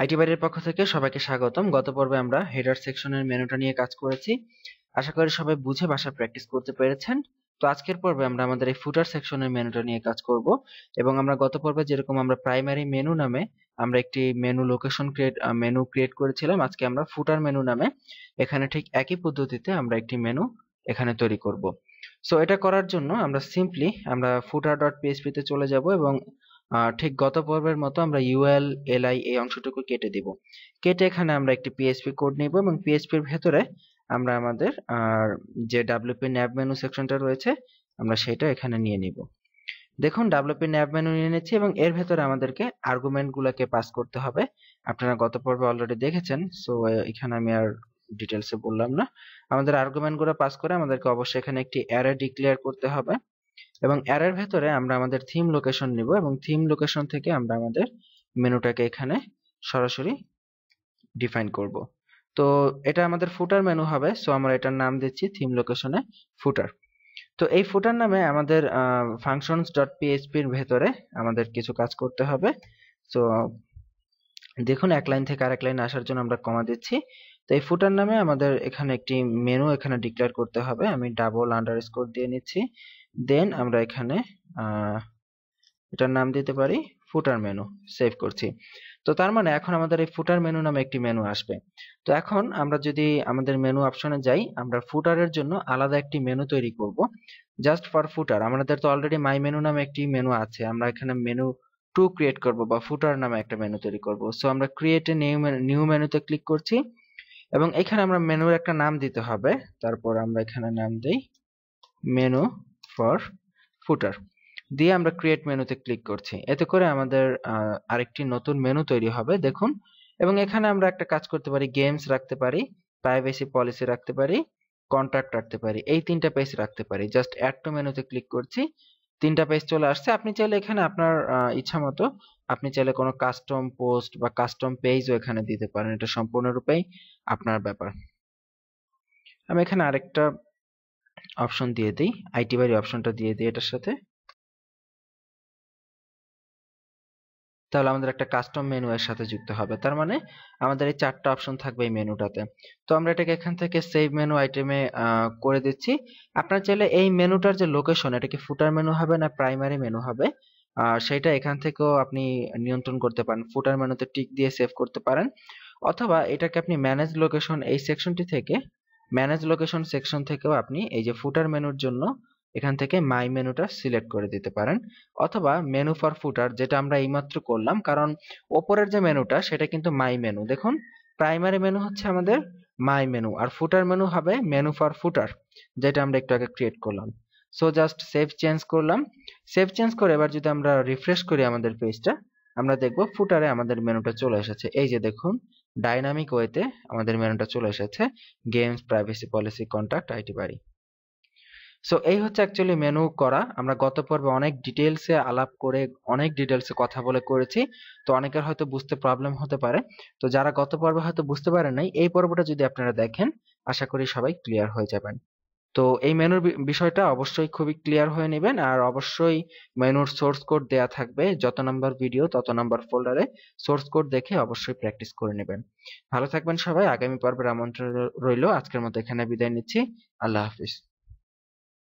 IT বাড়ির পক্ষ থেকে সবাইকে স্বাগতম গত পর্বে আমরা হেডার সেকশনের মেনুটা নিয়ে কাজ করেছি আশা করি সবাই বুঝে বাসা প্র্যাকটিস করতে পেরেছেন তো আজকের পর্বে আমরা আমাদের এই ফুটার সেকশনের মেনুটা নিয়ে কাজ করব এবং আমরা গত পর্বে যেরকম আমরা প্রাইমারি মেনু নামে আমরা একটি menu location create menu create করেছিলাম আজকে আমরা ফুটার মেনু নামে এখানে ঠিক একই পদ্ধতিতে আমরা একটি মেনু এখানে তৈরি করব সো এটা করার জন্য আমরা সিম্পলি আমরা ফুটার ডট তে চলে যাব এবং ঠিক গত পর্বের মতো আমরা ইউএল এলআই এই অংশটুকু কেটে দিব কেটে এখানে আমরা একটি পিএসপি কোড নিব এবং পিএসপি এর ভেতরে আমরা আমাদের যে ডাব্লিউপি ন্যাব মেনু সেকশনটা রয়েছে আমরা সেটা এখানে নিয়ে নিব দেখুন ডাব্লিউপি ন্যাব মেনু নিয়ে নিচ্ছি এবং এর ভেতরে আমাদেরকে আর্গুমেন্টগুলোকে পাস করতে হবে আপনারা গত পর্বে অলরেডি দেখেছেন সো এখানে আমি আর ডিটেইলসে বললাম না আমাদের আর্গুমেন্টগুলো পাস করে আমাদেরকে অবশ্যই এখানে একটি অ্যারে ডিক্লেয়ার করতে হবে এবং অ্যারের ভেতরে আমরা আমাদের থিম লোকেশন নিব এবং থিম লোকেশন থেকে আমরা আমাদের মেনুটাকে এখানে সরাসরি ডিফাইন করব তো এটা আমাদের ফুটার মেনু হবে সো আমরা এটার নাম দিচ্ছি থিম লোকেশনে ফুটার তো এই ফুটার নামে আমাদের ফাংশনস ডট পিএইচপির ভেতরে আমাদের কিছু কাজ করতে হবে সো দেখুন এক লাইন থেকে আরেক লাইন আসার জন্য আমরা কমা দিচ্ছি তো এই ফুটার নামে আমাদের এখানে একটি মেনু এখানে ডিক্লেয়ার করতে হবে আমি ডাবল আন্ডার দিয়ে নিচ্ছি দেন আমরা এখানে এটার নাম দিতে পারি ফুটার মেনু সেভ করছি তো তার মানে এখন আমাদের এই ফুটার মেনু নামে একটি মেনু আসবে তো এখন আমরা যদি আমাদের মেনু অপশনে যাই আমরা ফুটারের জন্য আলাদা একটি মেনু তৈরি করব জাস্ট ফর ফুটার আমাদের তো অলরেডি মাই মেনু নামে একটি মেনু আছে আমরা এখানে মেনু টু ক্রিয়েট করব বা ফুটার নামে একটা মেনু তৈরি করব সো আমরা ক্রিয়েট এ নিউ নিউ মেনুতে ক্লিক করছি এবং এখানে আমরা মেনুর একটা নাম দিতে হবে তারপর আমরা এখানে নাম দেই মেনু ফর ফুটার দিয়ে আমরা ক্রিয়েট মেনুতে ক্লিক করছি এতে করে আমাদের আরেকটি নতুন মেনু তৈরি হবে দেখুন এবং এখানে আমরা একটা কাজ করতে পারি গেমস রাখতে পারি প্রাইভেসি পলিসি রাখতে পারি কন্ট্রাক্ট রাখতে পারি এই তিনটা পেজ রাখতে পারি জাস্ট অ্যাড টু মেনুতে ক্লিক করছি তিনটা পেজ চলে আসছে আপনি চাইলে এখানে আপনার ইচ্ছা মতো আপনি চাইলে কোনো কাস্টম পোস্ট বা কাস্টম পেজও এখানে দিতে পারেন এটা সম্পূর্ণরূপেই আপনার ব্যাপার আমি এখানে আরেকটা অপশন দিয়ে দিই আইটি বাড়ি অপশনটা দিয়ে দিই এটার সাথে তাহলে আমাদের একটা কাস্টম মেনু এর সাথে যুক্ত হবে তার মানে আমাদের এই চারটা অপশন থাকবে এই মেনুটাতে তো আমরা এটাকে এখান থেকে সেভ মেনু আইটেমে করে দিচ্ছি আপনার চাইলে এই মেনুটার যে লোকেশন এটাকে ফুটার মেনু হবে না প্রাইমারি মেনু হবে আর সেটা এখান থেকেও আপনি নিয়ন্ত্রণ করতে পারেন ফুটার মেনুতে টিক দিয়ে সেভ করতে পারেন অথবা এটাকে আপনি ম্যানেজ লোকেশন এই সেকশনটি থেকে ম্যানেজ লোকেশন সেকশন থেকেও আপনি এই যে ফুটার মেনুর জন্য এখান থেকে মাই মেনুটা সিলেক্ট করে দিতে পারেন অথবা মেনু ফর ফুটার যেটা আমরা এইমাত্র করলাম কারণ ওপরের যে মেনুটা সেটা কিন্তু মাই মেনু দেখুন প্রাইমারি মেনু হচ্ছে আমাদের মাই মেনু আর ফুটার মেনু হবে মেনু ফর ফুটার যেটা আমরা একটু আগে ক্রিয়েট করলাম সো জাস্ট সেভ চেঞ্জ করলাম সেভ চেঞ্জ করে এবার যদি আমরা রিফ্রেশ করি আমাদের পেজটা আমরা দেখবো ফুটারে আমাদের মেনুটা চলে এসেছে এই যে দেখুন ডাইনামিক ওয়েতে আমাদের মেনুটা চলে এসেছে games privacy policy contract IT বাড়ি সো এই হচ্ছে অ্যাকচুয়ালি মেনু করা আমরা গত পর্বে অনেক ডিটেলসে আলাপ করে অনেক ডিটেলসে কথা বলে করেছি তো অনেকের হয়তো বুঝতে প্রবলেম হতে পারে তো যারা গত পর্বে হয়তো বুঝতে পারেন নাই এই পর্বটা যদি আপনারা দেখেন আশা করি সবাই ক্লিয়ার হয়ে যাবেন তো এই মেনুর বিষয়টা অবশ্যই খুবই ক্লিয়ার হয়ে নেবেন আর অবশ্যই মেনুর সোর্স কোড দেয়া থাকবে যত নাম্বার ভিডিও তত নাম্বার ফোল্ডারে সোর্স কোড দেখে অবশ্যই প্র্যাকটিস করে নেবেন ভালো থাকবেন সবাই আগামী পর্বের আমন্ত্রণ রইল আজকের মতো এখানে বিদায় নিচ্ছি আল্লাহ হাফিজ